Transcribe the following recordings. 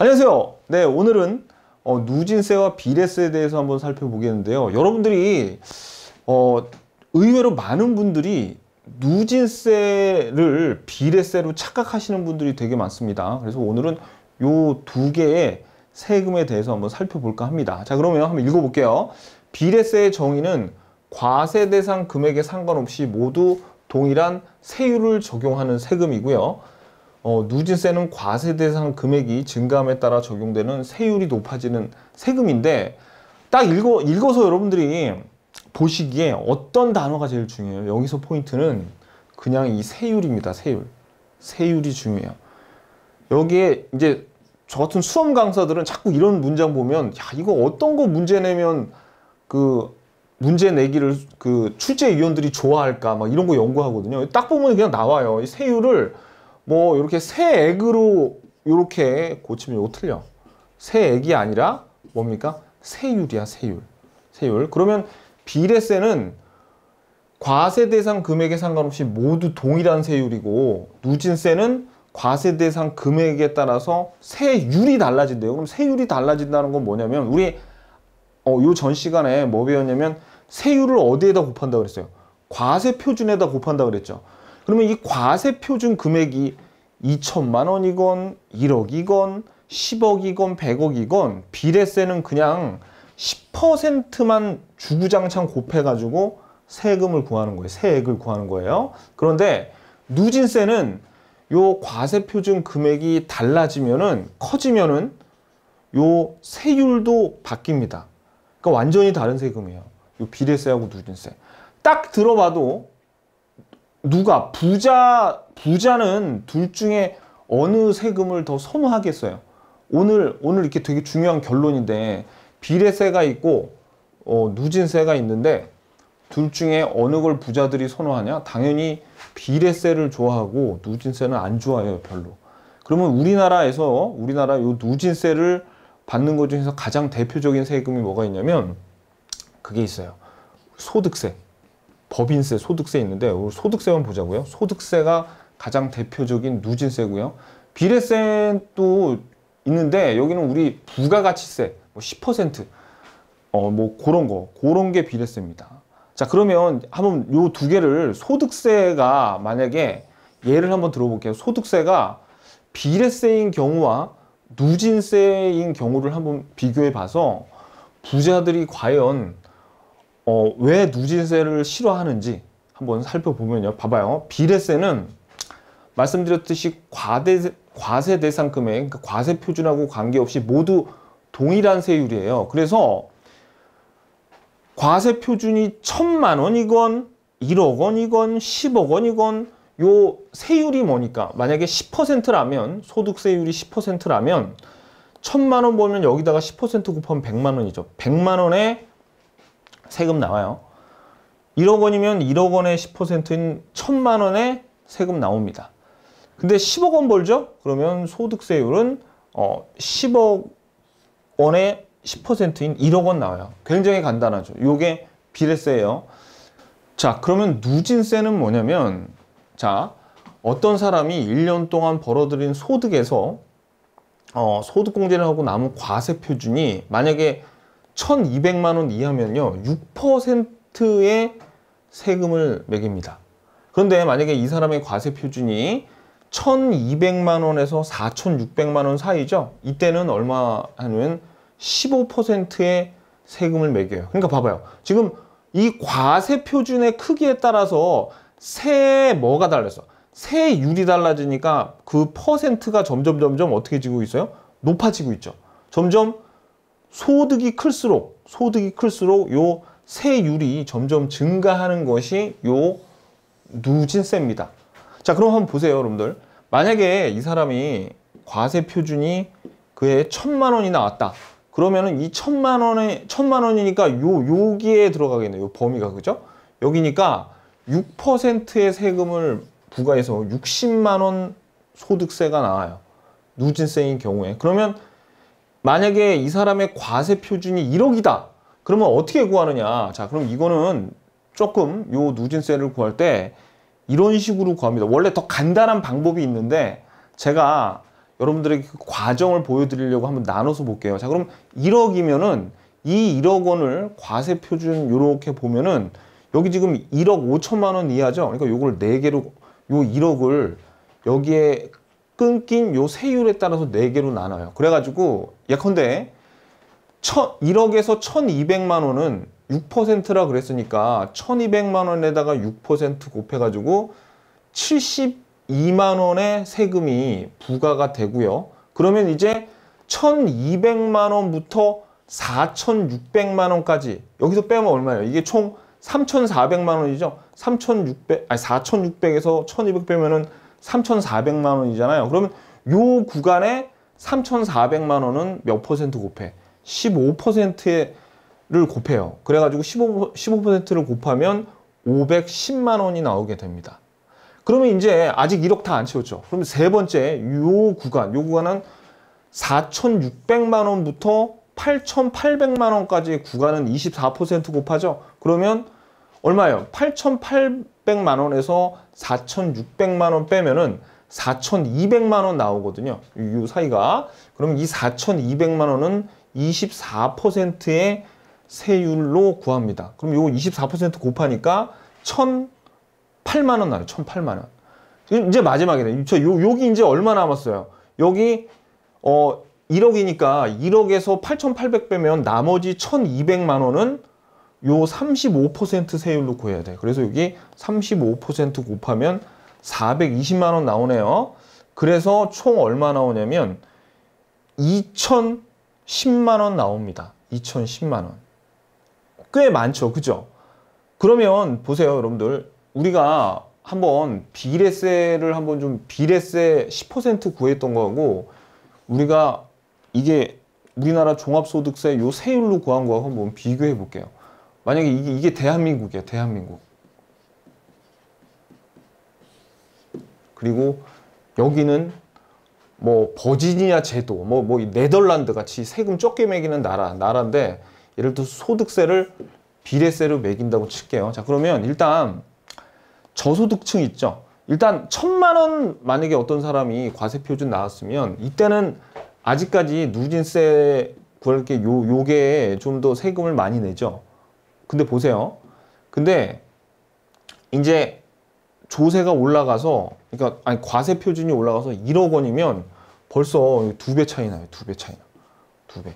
안녕하세요. 네, 오늘은 어, 누진세와 비례세에 대해서 한번 살펴보겠는데요. 여러분들이 어, 의외로 많은 분들이 누진세를 비례세로 착각하시는 분들이 되게 많습니다. 그래서 오늘은 요 두 개의 세금에 대해서 한번 살펴볼까 합니다. 자, 그러면 한번 읽어볼게요. 비례세의 정의는 과세 대상 금액에 상관없이 모두 동일한 세율을 적용하는 세금이고요. 어, 누진세는 과세 대상 금액이 증감에 따라 적용되는 세율이 높아지는 세금인데 딱 읽어, 읽어서 여러분들이 보시기에 어떤 단어가 제일 중요해요? 여기서 포인트는 그냥 이 세율입니다. 세율. 세율이 중요해요. 여기에 이제 저 같은 수험 강사들은 자꾸 이런 문장 보면 야 이거 어떤 거 문제 내면 그 문제 내기를 그 출제위원들이 좋아할까 막 이런 거 연구하거든요. 딱 보면 그냥 나와요. 이 세율을 뭐 이렇게 새 액으로 이렇게 고치면 이거 틀려. 새 액이 아니라 뭡니까? 세율이야, 세율. 세율. 그러면 비례세는 과세 대상 금액에 상관없이 모두 동일한 세율이고 누진세는 과세 대상 금액에 따라서 세율이 달라진대요. 그럼 세율이 달라진다는 건 뭐냐면 우리 어, 요 전 시간에 뭐 배웠냐면 세율을 어디에다 곱한다 그랬어요. 과세 표준에다 곱한다 그랬죠. 그러면 이 과세 표준 금액이 2천만 원이건 1억이건 10억이건 100억이건 비례세는 그냥 10%만 주구장창 곱해가지고 세금을 구하는 거예요. 세액을 구하는 거예요. 그런데 누진세는 요 과세 표준 금액이 달라지면은 커지면은 요 세율도 바뀝니다. 그러니까 완전히 다른 세금이에요. 요 비례세하고 누진세. 딱 들어봐도 누가 부자 부자는 둘 중에 어느 세금을 더 선호하겠어요? 오늘 오늘 이렇게 되게 중요한 결론인데 비례세가 있고 어, 누진세가 있는데 둘 중에 어느 걸 부자들이 선호하냐? 당연히 비례세를 좋아하고 누진세는 안 좋아해요, 별로. 그러면 우리나라에서 우리나라 요 누진세를 받는 것 중에서 가장 대표적인 세금이 뭐가 있냐면 그게 있어요. 소득세. 법인세, 소득세 있는데 오늘 소득세만 보자고요. 소득세가 가장 대표적인 누진세고요. 비례세도 있는데 여기는 우리 부가가치세 뭐10% 어, 뭐 그런 거 그런 게 비례세입니다. 자 그러면 한번 요 두 개를 소득세가 만약에 예를 한번 들어볼게요. 소득세가 비례세인 경우와 누진세인 경우를 한번 비교해 봐서 부자들이 과연 어, 왜 누진세를 싫어하는지 한번 살펴보면요. 봐봐요. 비례세는 말씀드렸듯이 과대, 과세 대상 금액, 그러니까 과세 표준하고 관계없이 모두 동일한 세율이에요. 그래서 과세 표준이 천만 원이건 1억 원이건 10억 원이건 요 세율이 뭐니까 만약에 10%라면 소득세율이 10%라면 천만 원 보면 여기다가 10% 곱하면 100만 원이죠. 100만 원에 세금 나와요. 1억 원이면 1억 원의 10%인 1천만 원의 세금 나옵니다. 근데 10억 원 벌죠? 그러면 소득세율은 어, 10억 원의 10%인 1억 원 나와요. 굉장히 간단하죠. 요게 비례세예요. 자, 그러면 누진세는 뭐냐면 자, 어떤 사람이 1년 동안 벌어들인 소득에서 어, 소득공제를 하고 남은 과세 표준이 만약에 1,200만 원 이하면요. 6%의 세금을 매깁니다. 그런데 만약에 이 사람의 과세 표준이 1,200만 원에서 4,600만 원 사이죠. 이때는 얼마 하는 15%의 세금을 매겨요. 그러니까 봐봐요. 지금 이 과세 표준의 크기에 따라서 세 뭐가 달라서 세율이 달라지니까 그 퍼센트가 점점 점점 어떻게 지고 있어요? 높아지고 있죠. 점점 소득이 클수록 소득이 클수록 요 세율이 점점 증가하는 것이 요 누진세입니다. 자 그럼 한번 보세요 여러분들. 만약에 이 사람이 과세 표준이 그에 천만 원이 나왔다. 그러면은 이 천만 원에 천만 원이니까 요요기에 들어가겠네요. 요 범위가 그죠? 여기니까 6%의 세금을 부과해서 60만 원 소득세가 나와요. 누진세인 경우에. 그러면 만약에 이 사람의 과세 표준이 1억이다. 그러면 어떻게 구하느냐. 자, 그럼 이거는 조금 요 누진세를 구할 때 이런 식으로 구합니다. 원래 더 간단한 방법이 있는데 제가 여러분들에게 그 과정을 보여드리려고 한번 나눠서 볼게요. 자, 그럼 1억이면은 이 1억 원을 과세 표준 요렇게 보면은 여기 지금 1억 5천만 원 이하죠. 그러니까 요걸 4개로 요 1억을 여기에 끊긴 요 세율에 따라서 4개로 나눠요. 그래가지고 예컨대 1억에서 1200만 원은 6%라 그랬으니까 1200만 원에다가 6% 곱해가지고 72만 원의 세금이 부과가 되고요. 그러면 이제 1200만 원부터 4600만 원까지 여기서 빼면 얼마예요? 이게 총 3400만 원이죠. 3600 아니 4600에서 1200 빼면은 3,400만 원이잖아요. 그러면 요 구간에 3,400만 원은 몇 퍼센트 곱해? 15%를 곱해요. 그래가지고 15, 15%를 곱하면 510만 원이 나오게 됩니다. 그러면 이제 아직 1억 다 안 채웠죠. 그럼 세 번째 요 구간, 요 구간은 4,600만 원부터 8,800만 원까지의 구간은 24% 곱하죠. 그러면 얼마예요? 8,800 600만 원에서 4,600만 원 빼면은 4,200만 원 나오거든요. 이 사이가. 그러면 이 4,200만 원은 24%의 세율로 구합니다. 그럼 요거 24% 곱하니까 1,008만 원 나와요. 1,008만 원. 이제 마지막이네. 저 요, 여기 이제 얼마 남았어요? 여기 어 1억이니까 1억에서 8,800 빼면 나머지 1,200만 원은 요35% 세율로 구해야 돼. 그래서 여기 35% 곱하면 420만 원 나오네요. 그래서 총 얼마 나오냐면 2,010만 원 나옵니다. 2,010만 원. 꽤 많죠. 그죠? 그러면 보세요, 여러분들. 우리가 한번 비례세를 한번 좀 비례세 10% 구했던 거하고 우리가 이게 우리나라 종합소득세 요 세율로 구한 거하고 한번 비교해 볼게요. 만약에 이게, 이게 대한민국이야 대한민국 그리고 여기는 뭐 버지니아 제도 뭐, 뭐 네덜란드 같이 세금 적게 매기는 나라 나라인데 예를 들어 소득세를 비례세로 매긴다고 칠게요 자 그러면 일단 저소득층 있죠 일단 천만 원 만약에 어떤 사람이 과세표준 나왔으면 이때는 아직까지 누진세 구할 게요 요게 좀 더 세금을 많이 내죠 근데 보세요. 근데 이제 조세가 올라가서 그러니까 아니 과세 표준이 올라가서 1억 원이면 벌써 두 배 차이 나요. 두 배 차이 나. 두 배.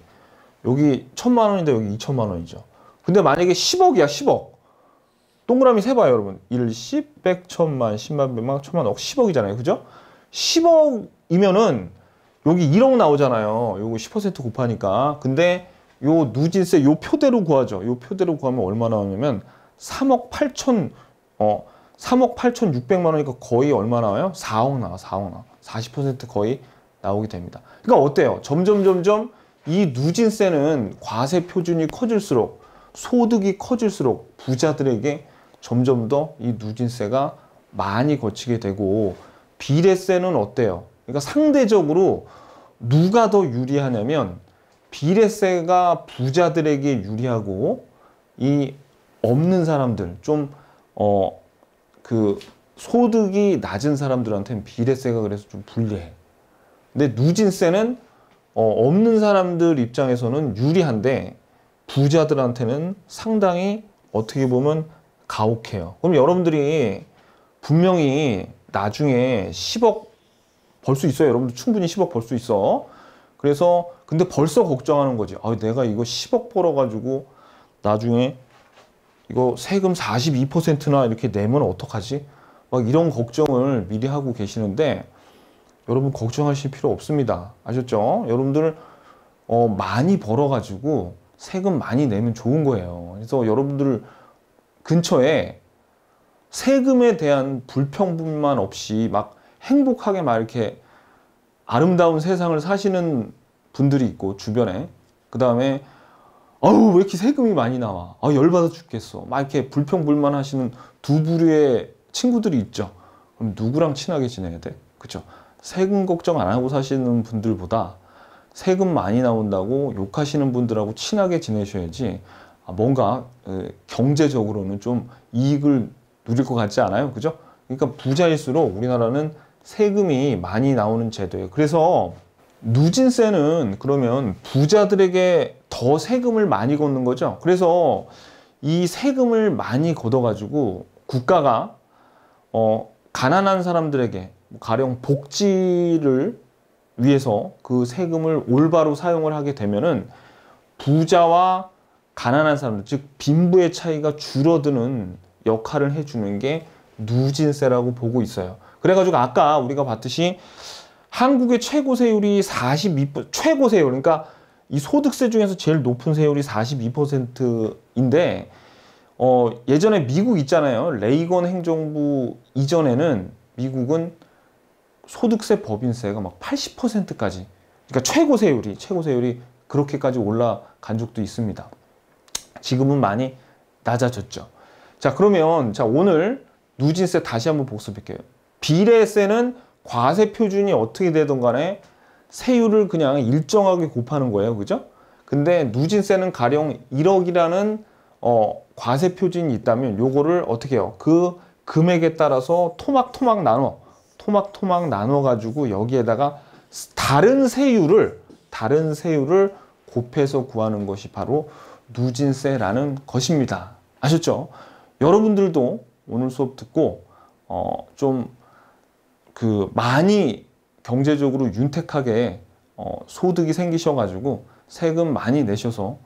여기 천만 원인데 여기 2천만 원이죠. 근데 만약에 10억이야, 10억. 동그라미 세 봐요, 여러분. 1, 10, 100, 1000만, 10만, 100만, 1000만, 억, 10억이잖아요. 그죠? 10억이면은 여기 1억 나오잖아요. 요거 10% 곱하니까. 근데 요 누진세 요 표대로 구하죠. 요 표대로 구하면 얼마나 나오냐면 3억 8천 어 3억 8천 6백만 원이니까 거의 얼마 나와요? 4억 나와. 4억 나와. 40% 거의 나오게 됩니다. 그러니까 어때요? 점점 점점 이 누진세는 과세 표준이 커질수록 소득이 커질수록 부자들에게 점점 더 이 누진세가 많이 거치게 되고 비례세는 어때요? 그러니까 상대적으로 누가 더 유리하냐면 비례세가 부자들에게 유리하고 이 없는 사람들 좀 어 그 소득이 낮은 사람들한테는 비례세가 그래서 좀 불리해. 근데 누진세는 어, 없는 사람들 입장에서는 유리한데 부자들한테는 상당히 어떻게 보면 가혹해요. 그럼 여러분들이 분명히 나중에 10억 벌 수 있어요. 여러분들 충분히 10억 벌 수 있어. 그래서 근데 벌써 걱정하는 거지. 아, 내가 이거 10억 벌어가지고 나중에 이거 세금 42%나 이렇게 내면 어떡하지? 막 이런 걱정을 미리 하고 계시는데 여러분 걱정하실 필요 없습니다. 아셨죠? 여러분들 어, 많이 벌어가지고 세금 많이 내면 좋은 거예요. 그래서 여러분들 근처에 세금에 대한 불평분만 없이 막 행복하게 막 이렇게 아름다운 세상을 사시는 분들이 있고 주변에 그 다음에 아우 왜 이렇게 세금이 많이 나와 아 열받아 죽겠어 막 이렇게 불평불만 하시는 두 부류의 친구들이 있죠 그럼 누구랑 친하게 지내야 돼? 그죠 세금 걱정 안 하고 사시는 분들보다 세금 많이 나온다고 욕하시는 분들하고 친하게 지내셔야지 아, 뭔가 경제적으로는 좀 이익을 누릴 것 같지 않아요 그죠 그러니까 부자일수록 우리나라는 세금이 많이 나오는 제도예요. 그래서 누진세는 그러면 부자들에게 더 세금을 많이 걷는 거죠. 그래서 이 세금을 많이 걷어가지고 국가가 어, 가난한 사람들에게 가령 복지를 위해서 그 세금을 올바로 사용을 하게 되면은 부자와 가난한 사람들 즉 빈부의 차이가 줄어드는 역할을 해주는 게 누진세라고 보고 있어요. 그래가지고 아까 우리가 봤듯이 한국의 최고 세율이 42% 최고 세율 그러니까 이 소득세 중에서 제일 높은 세율이 42%인데 어 예전에 미국 있잖아요 레이건 행정부 이전에는 미국은 소득세 법인세가 막 80%까지 그러니까 최고 세율이 최고 세율이 그렇게까지 올라간 적도 있습니다 지금은 많이 낮아졌죠 자 그러면 자 오늘 누진세 다시 한번 복습할게요 비례세는 과세 표준이 어떻게 되든 간에 세율을 그냥 일정하게 곱하는 거예요. 그죠? 근데 누진세는 가령 1억이라는 어, 과세 표준이 있다면 요거를 어떻게 해요? 그 금액에 따라서 토막토막 나눠 토막토막 나눠 가지고 여기에다가 다른 세율을 다른 세율을 곱해서 구하는 것이 바로 누진세라는 것입니다. 아셨죠? 여러분들도 오늘 수업 듣고 어, 좀그 많이 경제적으로 윤택하게 어, 소득이 생기셔가지고 세금 많이 내셔서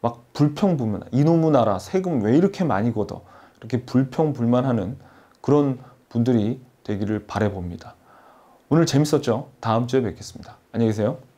막 불평불만 이놈의 나라 세금 왜 이렇게 많이 걷어 이렇게 불평불만하는 그런 분들이 되기를 바래봅니다. 오늘 재밌었죠? 다음 주에 뵙겠습니다. 안녕히 계세요.